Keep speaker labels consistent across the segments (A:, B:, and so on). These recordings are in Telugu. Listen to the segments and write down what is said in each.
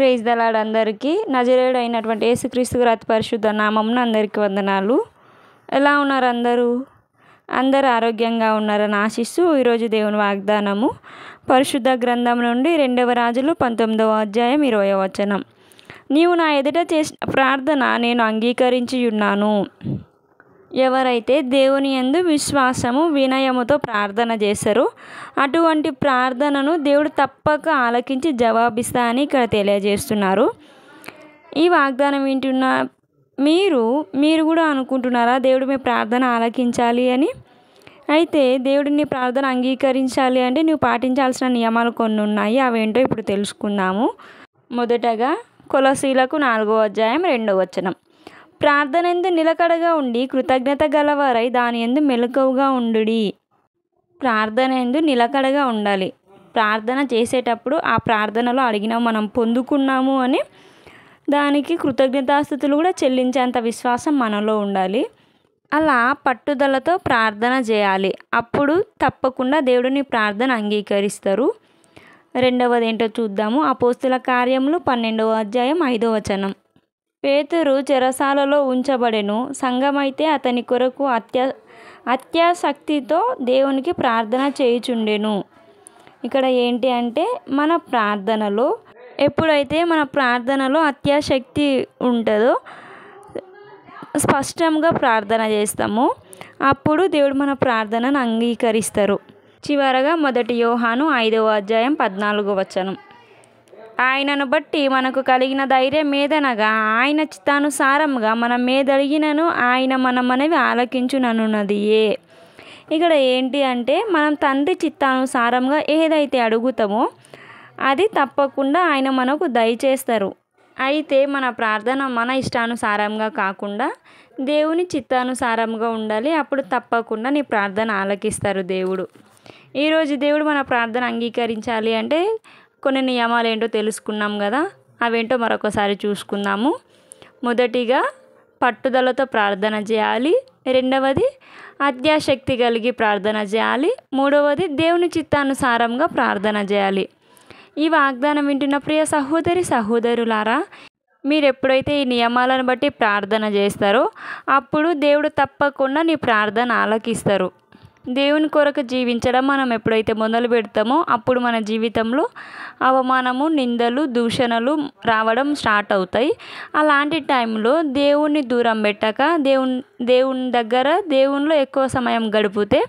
A: ప్రేజ్ దలాడ్ అందరికీ నజరేడు అయినటువంటి యేసుక్రీస్తు అతి పరిశుద్ధ నామంను అందరికీ వందనాలు ఎలా ఉన్నారు అందరూ అందరు ఆరోగ్యంగా ఉన్నారని ఆశిస్తూ ఈరోజు దేవుని వాగ్దానము పరిశుద్ధ గ్రంథం నుండి రెండవ రాజులు పంతొమ్మిదవ అధ్యాయం ఇరవై వచనం నీవు నా ఎదుట చేసిన ప్రార్థన నేను అంగీకరించి ఉన్నాను ఎవరైతే దేవుని ఎందు విశ్వాసము వినయముతో ప్రార్థన చేశారు అటువంటి ప్రార్థనను దేవుడు తప్పక ఆలకించి జవాబిస్తా అని ఇక్కడ తెలియజేస్తున్నారు ఈ వాగ్దానం వింటున్న మీరు మీరు కూడా అనుకుంటున్నారా దేవుడు మీ ప్రార్థన ఆలకించాలి అని అయితే దేవుడు నీ ప్రార్థన అంగీకరించాలి అంటే నువ్వు పాటించాల్సిన నియమాలు కొన్ని ఉన్నాయి అవేంటో ఇప్పుడు తెలుసుకుందాము మొదటగా కొలసీలకు నాలుగో అధ్యాయం రెండో వచనం ప్రార్థన ఎందు నిలకడగా ఉండి కృతజ్ఞత గలవారై దాని ఎందు మెలకువగా ఉండుడి ప్రార్థన ఎందు నిలకడగా ఉండాలి ప్రార్థన చేసేటప్పుడు ఆ ప్రార్థనలో అడిగిన మనం పొందుకున్నాము అని దానికి కృతజ్ఞతాస్థుతులు కూడా చెల్లించేంత విశ్వాసం మనలో ఉండాలి అలా పట్టుదలతో ప్రార్థన చేయాలి అప్పుడు తప్పకుండా దేవుడిని ప్రార్థన అంగీకరిస్తారు రెండవది ఏంటో చూద్దాము అపోస్తుల కార్యములు పన్నెండవ అధ్యాయం ఐదవ వచనం పేతురు చెరసాలలో ఉంచబడెను సంఘమైతే అతని కొరకు అత్య అత్యాసక్తితో దేవునికి ప్రార్థన చేయుచుండెను ఇక్కడ ఏంటి అంటే మన ప్రార్థనలో ఎప్పుడైతే మన ప్రార్థనలో అత్యాశక్తి ఉంటుందో స్పష్టంగా ప్రార్థన చేస్తాము అప్పుడు దేవుడు మన ప్రార్థనను అంగీకరిస్తారు చివరగా మొదటి యోహాను ఐదవ అధ్యాయం పద్నాలుగో వచనం ఆయనను బట్టి మనకు కలిగిన ధైర్యం మీదనగా ఆయన చిత్తానుసారంగా మనం మీదలిగినను ఆయన మనమనేవి ఆలకించుననున్నదియే ఇక్కడ ఏంటి అంటే మనం తండ్రి చిత్తానుసారంగా ఏదైతే అడుగుతామో అది తప్పకుండా ఆయన మనకు దయచేస్తారు అయితే మన ప్రార్థన మన ఇష్టానుసారంగా కాకుండా దేవుని చిత్తానుసారంగా ఉండాలి అప్పుడు తప్పకుండా నీ ప్రార్థన ఆలకిస్తారు దేవుడు ఈరోజు దేవుడు మన ప్రార్థన అంగీకరించాలి అంటే కొన్ని నియమాలు ఏంటో తెలుసుకున్నాం కదా అవేంటో మరొకసారి చూసుకుందాము మొదటిగా పట్టుదలతో ప్రార్థన చేయాలి రెండవది అత్యాశక్తి కలిగి ప్రార్థన చేయాలి మూడవది దేవుని చిత్తానుసారంగా ప్రార్థన చేయాలి ఈ వాగ్దానం వింటున్న ప్రియ సహోదరి సహోదరులారా మీరు ఎప్పుడైతే ఈ నియమాలను బట్టి ప్రార్థన చేస్తారో అప్పుడు దేవుడు తప్పకుండా నీ ప్రార్థన ఆలకిస్తారు దేవుని కొరకు జీవించడం మనం ఎప్పుడైతే మొదలు పెడతామో అప్పుడు మన జీవితంలో అవమానము నిందలు దూషణలు రావడం స్టార్ట్ అవుతాయి అలాంటి టైంలో దేవుణ్ణి దూరం పెట్టక దేవుని దేవుని దగ్గర దేవునిలో ఎక్కువ సమయం గడిపితే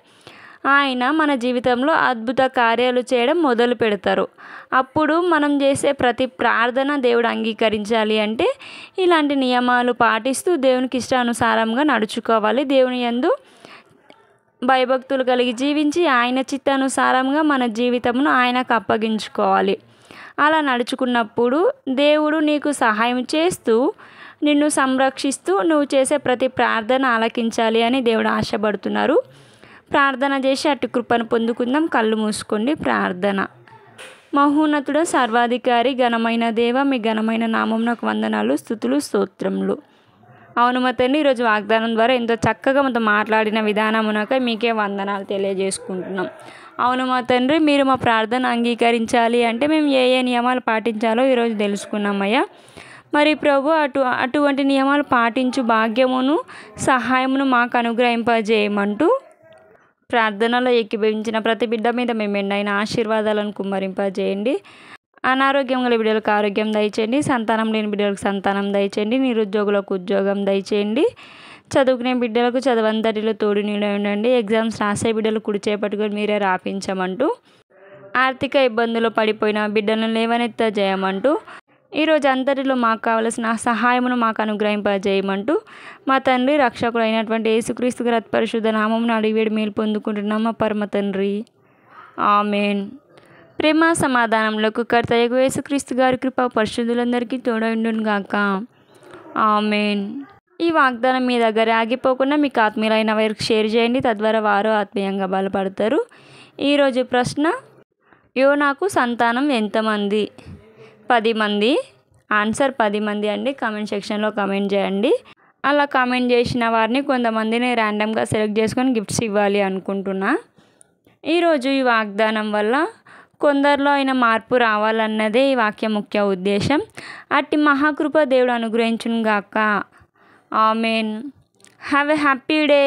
A: ఆయన మన జీవితంలో అద్భుత కార్యాలు చేయడం మొదలు పెడతారు అప్పుడు మనం చేసే ప్రతి ప్రార్థన దేవుడు అంగీకరించాలి అంటే ఇలాంటి నియమాలు పాటిస్తూ దేవునికి ఇష్టానుసారంగా నడుచుకోవాలి దేవుని యందు భయభక్తులు కలిగి జీవించి ఆయన చిత్తానుసారంగా మన జీవితమును ఆయనకు అప్పగించుకోవాలి అలా నడుచుకున్నప్పుడు దేవుడు నీకు సహాయం చేస్తూ నిన్ను సంరక్షిస్తూ నువ్వు చేసే ప్రతి ప్రార్థన ఆలకించాలి అని దేవుడు ఆశపడుతున్నారు ప్రార్థన చేసి అటు కృపను పొందుకుందాం కళ్ళు మూసుకోండి ప్రార్థన మహోన్నతుడ సర్వాధికారి ఘనమైన దేవ మీ ఘనమైన నామం నాకు వందనాలు స్థుతులు స్తోత్రములు అవును మతండి ఈరోజు వాగ్దానం ద్వారా ఎంతో చక్కగా మనతో మాట్లాడిన విధానమునక మీకే వందనాలు తెలియజేసుకుంటున్నాం అవును మా తండ్రి మీరు మా ప్రార్థన అంగీకరించాలి అంటే మేము ఏ ఏ నియమాలు పాటించాలో ఈరోజు తెలుసుకున్నామయ్యా మరి ప్రభు అటు అటువంటి నియమాలు పాటించు భాగ్యమును సహాయమును మాకు అనుగ్రహింపజేయమంటూ ప్రార్థనలో ఎక్కిపించిన ప్రతి బిడ్డ మీద మేము ఎండైన ఆశీర్వాదాలను కుమ్మరింపజేయండి అనారోగ్యం గల బిడ్డలకు ఆరోగ్యం దయచేయండి సంతానం లేని బిడ్డలకు సంతానం దయచేయండి నిరుద్యోగులకు ఉద్యోగం దయచేయండి చదువుకునే బిడ్డలకు చదవంతటిలో తోడు ఉండండి ఎగ్జామ్స్ రాసే బిడ్డలు కుడి చేపట్టుకొని మీరే రాపించమంటూ ఆర్థిక ఇబ్బందులు పడిపోయిన బిడ్డలను లేవనెత్త చేయమంటూ ఈరోజు అంతటిలో మాకు కావలసిన సహాయమును మాకు అనుగ్రహింపజేయమంటూ మా తండ్రి రక్షకుడు అయినటువంటి యేసుక్రీస్తు పరిశుద్ధ నామమును అడిగివేడి మేలు పొందుకుంటున్నాం మా పరమ తండ్రి ఆమెన్ ప్రేమ సమాధానంలోకి కర్తయ్యకు యేసుక్రీస్తు గారి కృప పరిశుద్ధులందరికీ తోడైండుగాక ఆమెన్ ఈ వాగ్దానం మీ దగ్గర ఆగిపోకుండా మీకు ఆత్మీయులైన వారికి షేర్ చేయండి తద్వారా వారు ఆత్మీయంగా బలపడతారు ఈరోజు ప్రశ్న యో నాకు సంతానం ఎంతమంది పది మంది ఆన్సర్ పది మంది అండి కామెంట్ సెక్షన్లో కామెంట్ చేయండి అలా కామెంట్ చేసిన వారిని కొంతమందిని ర్యాండమ్గా సెలెక్ట్ చేసుకొని గిఫ్ట్స్ ఇవ్వాలి అనుకుంటున్నా ఈరోజు ఈ వాగ్దానం వల్ల కొందరిలో అయిన మార్పు రావాలన్నదే ఈ వాక్య ముఖ్య ఉద్దేశం అట్టి మహాకృప దేవుడు అనుగ్రహించునుగాక amen have a happy day